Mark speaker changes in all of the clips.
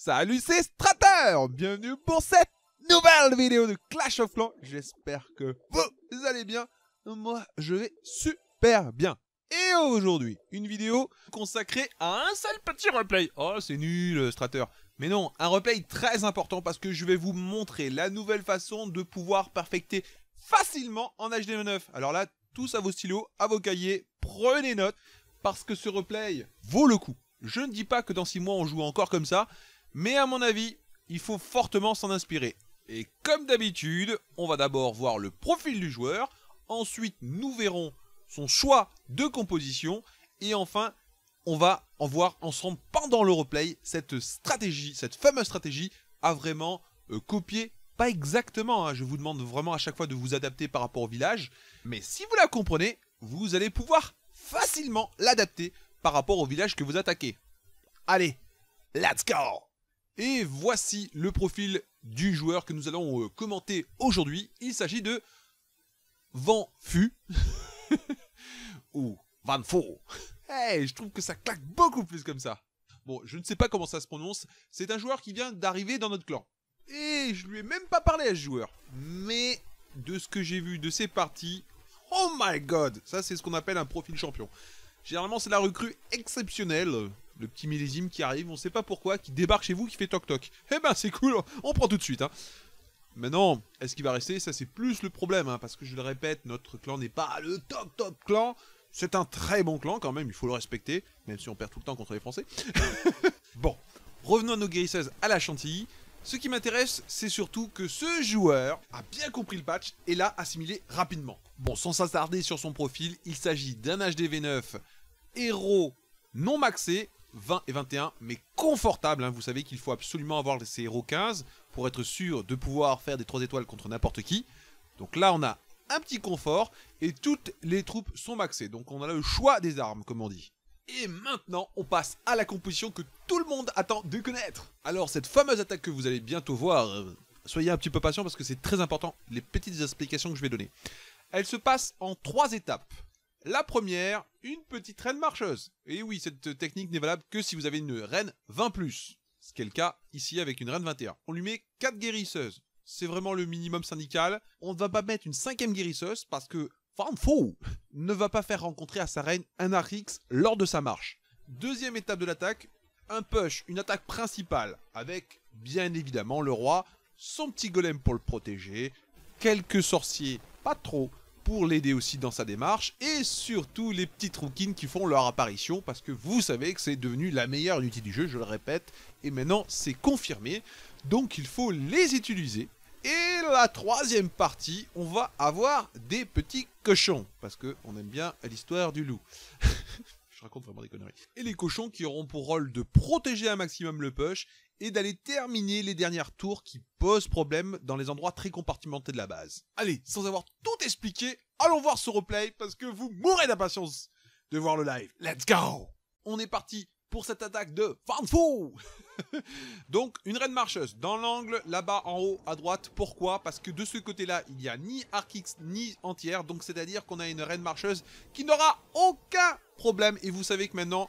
Speaker 1: Salut, c'est Strater Bienvenue pour cette nouvelle vidéo de Clash of Clans. J'espère que vous allez bien. Moi, je vais super bien. Et aujourd'hui, une vidéo consacrée à un seul petit replay. Oh, c'est nul, Strater. Mais non, un replay très important parce que je vais vous montrer la nouvelle façon de pouvoir perfecter facilement en HDMI 9 Alors là, tous à vos stylos, à vos cahiers, prenez note parce que ce replay vaut le coup. Je ne dis pas que dans 6 mois on joue encore comme ça, mais à mon avis, il faut fortement s'en inspirer. Et comme d'habitude, on va d'abord voir le profil du joueur, ensuite nous verrons son choix de composition, et enfin on va en voir ensemble pendant le replay cette stratégie, cette fameuse stratégie à vraiment euh, copier. Pas exactement, hein, je vous demande vraiment à chaque fois de vous adapter par rapport au village, mais si vous la comprenez, vous allez pouvoir facilement l'adapter par rapport au village que vous attaquez. Allez, let's go et voici le profil du joueur que nous allons euh, commenter aujourd'hui. Il s'agit de Van Fu ou Van Fo. Hey, eh, je trouve que ça claque beaucoup plus comme ça. Bon, je ne sais pas comment ça se prononce. C'est un joueur qui vient d'arriver dans notre clan. Et je lui ai même pas parlé à ce joueur. Mais de ce que j'ai vu de ses parties, oh my god, ça c'est ce qu'on appelle un profil champion. Généralement, c'est la recrue exceptionnelle le petit millésime qui arrive, on sait pas pourquoi, qui débarque chez vous, qui fait toc toc. Eh ben c'est cool, on prend tout de suite. Hein. Maintenant, est-ce qu'il va rester Ça c'est plus le problème, hein, parce que je le répète, notre clan n'est pas le toc top clan. C'est un très bon clan quand même, il faut le respecter, même si on perd tout le temps contre les Français. bon, revenons à nos guérisseuses à la chantilly. Ce qui m'intéresse, c'est surtout que ce joueur a bien compris le patch et l'a assimilé rapidement. Bon, sans s'attarder sur son profil, il s'agit d'un HDV9 héros non maxé 20 et 21, mais confortable. Hein. Vous savez qu'il faut absolument avoir ces héros 15 pour être sûr de pouvoir faire des 3 étoiles contre n'importe qui. Donc là, on a un petit confort et toutes les troupes sont maxées. Donc on a le choix des armes, comme on dit. Et maintenant, on passe à la composition que tout le monde attend de connaître. Alors, cette fameuse attaque que vous allez bientôt voir, euh, soyez un petit peu patient parce que c'est très important, les petites explications que je vais donner. Elle se passe en 3 étapes. La première, une petite reine marcheuse. Et oui, cette technique n'est valable que si vous avez une reine 20+, ce qui est le cas ici avec une reine 21. On lui met 4 guérisseuses. C'est vraiment le minimum syndical. On ne va pas mettre une cinquième guérisseuse parce que Farm ne va pas faire rencontrer à sa reine un Arix lors de sa marche. Deuxième étape de l'attaque, un push, une attaque principale, avec bien évidemment le roi, son petit golem pour le protéger, quelques sorciers, pas trop, pour l'aider aussi dans sa démarche et surtout les petites rouquines qui font leur apparition parce que vous savez que c'est devenu la meilleure unité du jeu, je le répète, et maintenant c'est confirmé, donc il faut les utiliser. Et la troisième partie, on va avoir des petits cochons parce que on aime bien l'histoire du loup. je raconte vraiment des conneries. Et les cochons qui auront pour rôle de protéger un maximum le push et d'aller terminer les dernières tours qui posent problème dans les endroits très compartimentés de la base. Allez, sans avoir tout expliqué, allons voir ce replay parce que vous mourrez d'impatience de voir le live. Let's go On est parti pour cette attaque de Fanfou, Donc, une reine marcheuse dans l'angle, là-bas en haut à droite. Pourquoi Parce que de ce côté-là, il n'y a ni Arkix ni Entière. Donc, c'est-à-dire qu'on a une reine marcheuse qui n'aura aucun problème. Et vous savez que maintenant,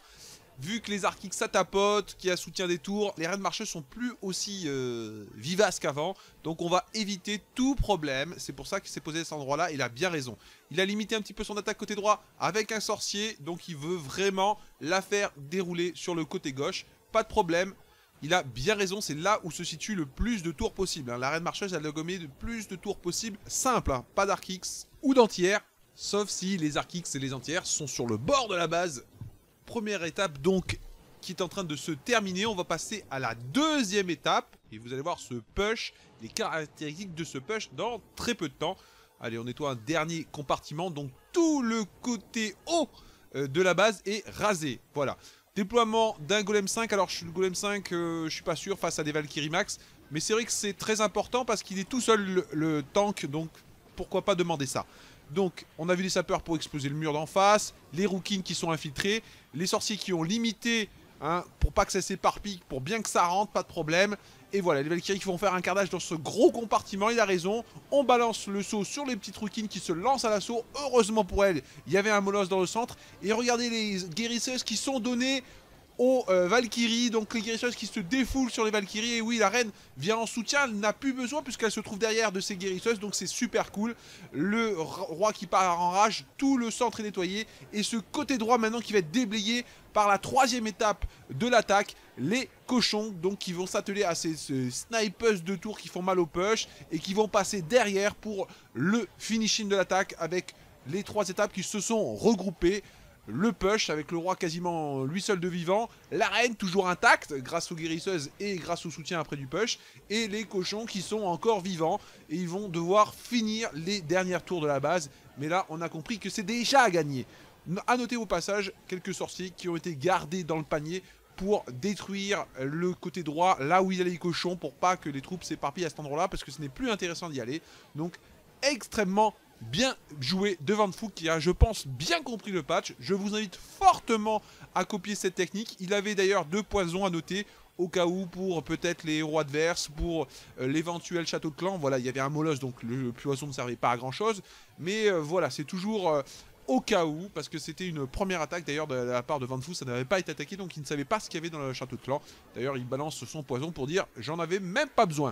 Speaker 1: vu que les arch-x ça tapote, qu'il y a soutien des tours, les reines marcheuses sont plus aussi euh, vivaces qu'avant, donc on va éviter tout problème, c'est pour ça qu'il s'est posé à cet endroit-là, il a bien raison. Il a limité un petit peu son attaque côté droit avec un sorcier, donc il veut vraiment la faire dérouler sur le côté gauche, pas de problème. Il a bien raison, c'est là où se situe le plus de tours possible. Hein. La reine marcheuse, elle a gommé le plus de tours possible, simple, hein. pas pas x ou d'entière, sauf si les arch-x et les entières sont sur le bord de la base première étape donc qui est en train de se terminer. On va passer à la deuxième étape. Et vous allez voir ce push, les caractéristiques de ce push dans très peu de temps. Allez, on nettoie un dernier compartiment. Donc tout le côté haut euh, de la base est rasé. Voilà. Déploiement d'un golem 5. Alors je suis le golem 5, euh, je suis pas sûr face à des Valkyrie max. Mais c'est vrai que c'est très important parce qu'il est tout seul le tank. Donc pourquoi pas demander ça. Donc, on a vu les sapeurs pour exploser le mur d'en face, les rouquines qui sont infiltrés, les sorciers qui ont limité hein, pour pas que ça s'éparpille, pour bien que ça rentre, pas de problème. Et voilà, les Valkyries qui vont faire un cardage dans ce gros compartiment, il a raison. On balance le saut sur les petites rouquines qui se lancent à l'assaut. Heureusement pour elles, il y avait un molosse dans le centre. Et regardez les guérisseuses qui sont données aux euh, Valkyrie, Donc les guérisseuses qui se défoulent sur les Valkyries. Et oui, la reine vient en soutien. Elle n'a plus besoin puisqu'elle se trouve derrière de ses guérisseuses. Donc c'est super cool. Le roi qui part en rage. Tout le centre est nettoyé. Et ce côté droit maintenant qui va être déblayé par la troisième étape de l'attaque, les cochons, donc qui vont s'atteler à ces, ces, snipers de tour qui font mal au push et qui vont passer derrière pour le finishing de l'attaque avec les trois étapes qui se sont regroupées le push avec le roi quasiment lui seul de vivant, la reine toujours intacte grâce aux guérisseuses et grâce au soutien après du push, et les cochons qui sont encore vivants et ils vont devoir finir les dernières tours de la base. Mais là, on a compris que c'est déjà à gagner. A noter au passage quelques sorciers qui ont été gardés dans le panier pour détruire le côté droit, là où il y a les cochons, pour pas que les troupes s'éparpillent à cet endroit-là, parce que ce n'est plus intéressant d'y aller. Donc, extrêmement bien joué de Van Fou qui a, je pense, bien compris le patch. Je vous invite fortement à copier cette technique. Il avait d'ailleurs deux poisons à noter au cas où pour peut-être les héros adverses, pour euh, l'éventuel château de clan. Voilà, il y avait un molosse, donc le poison ne servait pas à grand-chose. Mais euh, voilà, c'est toujours... Euh, au cas où, parce que c'était une première attaque d'ailleurs de la part de Van ça n'avait pas été attaqué, donc il ne savait pas ce qu'il y avait dans le château de clan. D'ailleurs, il balance son poison pour dire « j'en avais même pas besoin ».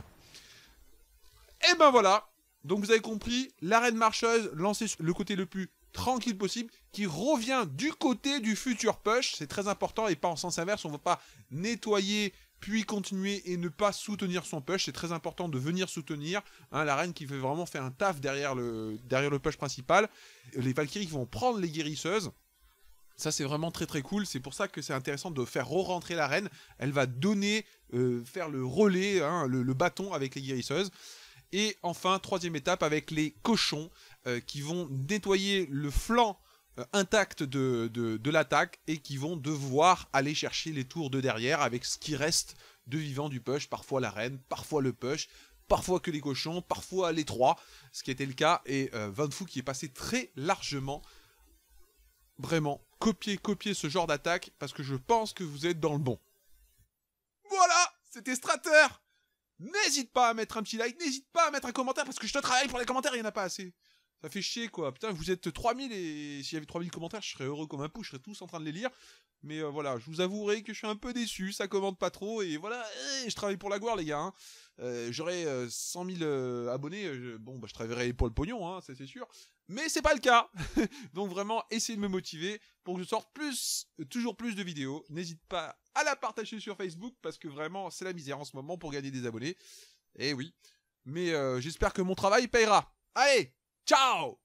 Speaker 1: Et eh ben voilà, donc vous avez compris, l'arène marcheuse lancée sur le côté le plus tranquille possible, qui revient du côté du futur push, c'est très important, et pas en sens inverse, on ne va pas nettoyer puis continuer et ne pas soutenir son push. C'est très important de venir soutenir hein, la reine qui veut vraiment faire un taf derrière le, derrière le push principal. Les Valkyries vont prendre les guérisseuses. Ça c'est vraiment très très cool, c'est pour ça que c'est intéressant de faire re-rentrer la reine, elle va donner, euh, faire le relais, hein, le, bâton avec les guérisseuses. Et enfin, troisième étape avec les cochons euh, qui vont nettoyer le flanc euh, intact de, l'attaque et qui vont devoir aller chercher les tours de derrière avec ce qui reste de vivant du push, parfois la reine, parfois le push, parfois que les cochons, parfois les trois, ce qui était le cas, et euh, Fou qui est passé très largement, vraiment, copier, copier ce genre d'attaque, parce que je pense que vous êtes dans le bon. Voilà, c'était Strater N'hésite pas à mettre un petit like, n'hésite pas à mettre un commentaire parce que je te travaille pour les commentaires, il n'y en a pas assez. Ça fait chier quoi. Putain, vous êtes 3000 et s'il y avait 3000 commentaires, je serais heureux comme un pou, je serais tous en train de les lire. Mais euh, voilà, je vous avouerai que je suis un peu déçu, ça commente pas trop et voilà, eh, je travaille pour la gloire les gars. Hein. Euh, J'aurais euh, cent 100 000 abonnés, bon bah, je travaillerai pour le pognon, hein, ça c'est sûr. Mais c'est pas le cas. Donc vraiment, essayez de me motiver pour que je sorte plus, toujours plus de vidéos. N'hésite pas à la partager sur Facebook parce que vraiment c'est la misère en ce moment pour gagner des abonnés. Et eh oui. Mais euh, j'espère que mon travail payera. Allez, ciao